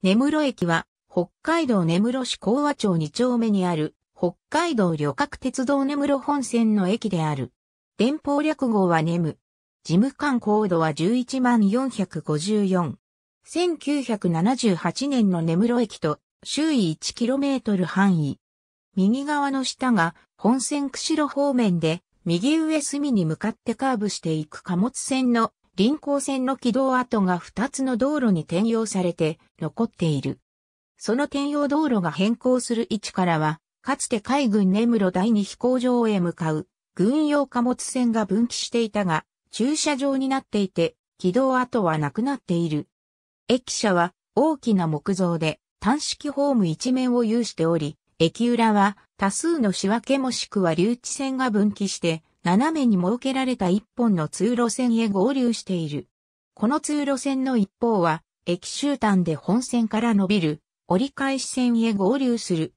根室駅は、北海道根室市高和町2丁目にある、北海道旅客鉄道根室本線の駅である。電報略号はネム。事務官高度は11454。1978年の根室駅と周囲 1km 範囲。右側の下が本線釧路方面で右上隅に向かってカーブしていく貨物線の臨港線の軌道跡が2つの道路に転用されて残っている。その転用道路が変更する位置からは、かつて海軍根室第2飛行場へ向かう軍用貨物船が分岐していたが、駐車場になっていて、軌道跡はなくなっている。駅舎は大きな木造で単式ホーム一面を有しており、駅裏は多数の仕分けもしくは留置線が分岐して斜めに設けられた一本の通路線へ合流している。この通路線の一方は、駅集端で本線から伸びる折り返し線へ合流する。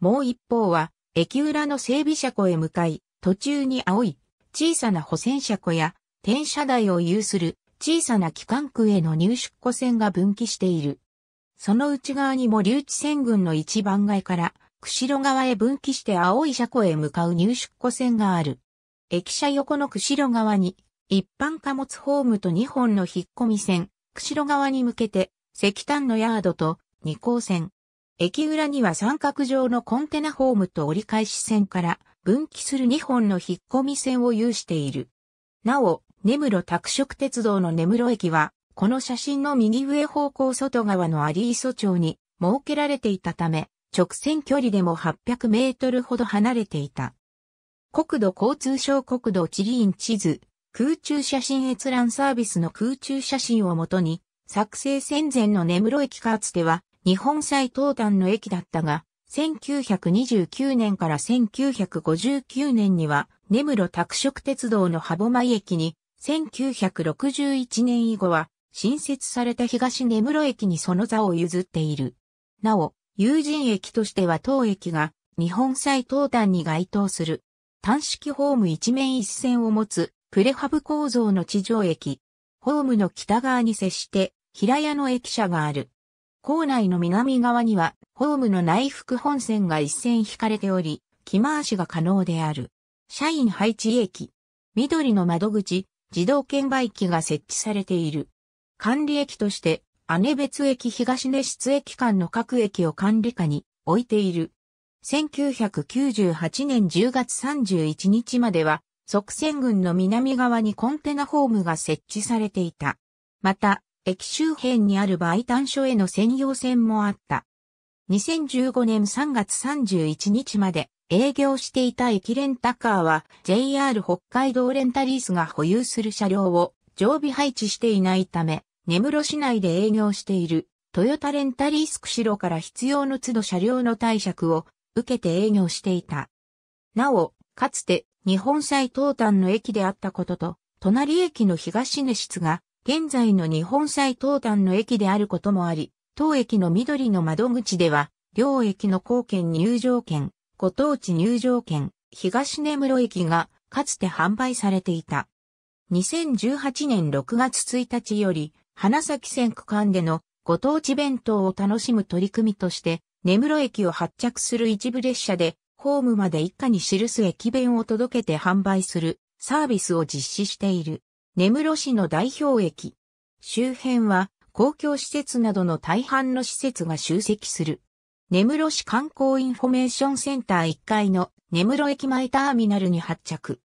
もう一方は、駅裏の整備車庫へ向かい、途中に青い小さな補線車庫や転車台を有する小さな機関区への入出庫線が分岐している。その内側にも留置線群の一番街から、釧路側へ分岐して青い車庫へ向かう入出庫線がある。駅舎横の釧路側に、一般貨物ホームと2本の引っ込み線、釧路側に向けて、石炭のヤードと2号線。駅裏には三角状のコンテナホームと折り返し線から分岐する2本の引っ込み線を有している。なお、根室拓殖鉄道の根室駅は、この写真の右上方向外側のアリーソ町に設けられていたため、直線距離でも800メートルほど離れていた。国土交通省国土地理院地図、空中写真閲覧サービスの空中写真をもとに、作成戦前の根室駅かつては日本最東端の駅だったが、1929年から1959年には根室拓殖鉄道の羽舞駅に、1961年以後は新設された東根室駅にその座を譲っている。なお、有人駅としては当駅が日本最東端に該当する。単式ホーム一面一線を持つプレハブ構造の地上駅。ホームの北側に接して平屋の駅舎がある。構内の南側にはホームの内服本線が一線引かれており、着回しが可能である。社員配置駅。緑の窓口、自動券売機が設置されている。管理駅として、姉別駅東根室駅間の各駅を管理下に置いている。1998年10月31日までは、即戦軍の南側にコンテナホームが設置されていた。また、駅周辺にある売炭所への専用線もあった。2015年3月31日まで営業していた駅レンタカーは JR 北海道レンタリースが保有する車両を常備配置していないため、根室市内で営業しているトヨタレンタリース釧路から必要の都度車両の貸借を受けて営業していた。なお、かつて日本最東端の駅であったことと、隣駅の東根室が現在の日本最東端の駅であることもあり、当駅の緑の窓口では、両駅の高県入場券、ご当地入場券、東根室駅がかつて販売されていた。2018年6月1日より、花咲線区間でのご当地弁当を楽しむ取り組みとして根室駅を発着する一部列車で、ホームまで一家に記す駅弁を届けて販売するサービスを実施している。根室市の代表駅。周辺は公共施設などの大半の施設が集積する。根室市観光インフォメーションセンター1階の根室駅前ターミナルに発着。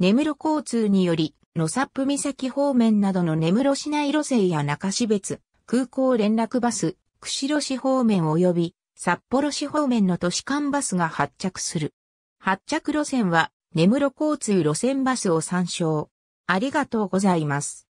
根室交通により、野サップ岬方面などの根室市内路線や中市別、空港連絡バス、釧路市方面及び札幌市方面の都市間バスが発着する。発着路線は、根室交通路線バスを参照。ありがとうございます。